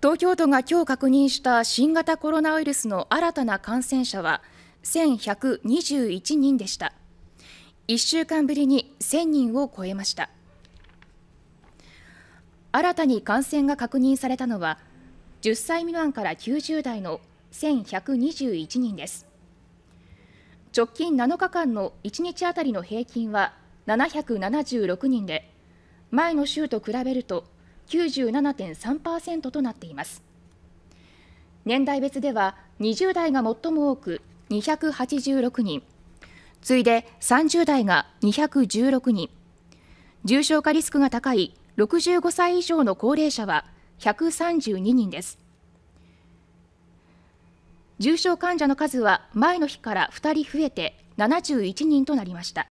東京都が今日確認した新型コロナウイルスの新たな感染者は1121人でした1週間ぶりに1000人を超えました新たに感染が確認されたのは10歳未満から90代の1121人です直近7日間の1日当たりの平均は776人で前の週と比べると97.3%となっています年代別では20代が最も多く286人次いで30代が216人重症化リスクが高い65歳以上の高齢者は132人です重症患者の数は前の日から2人増えて71人となりました